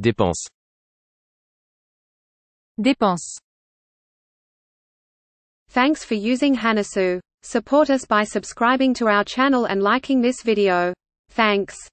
Dépenses. Dépenses. Thanks for using Hanasu. Support us by subscribing to our channel and liking this video. Thanks.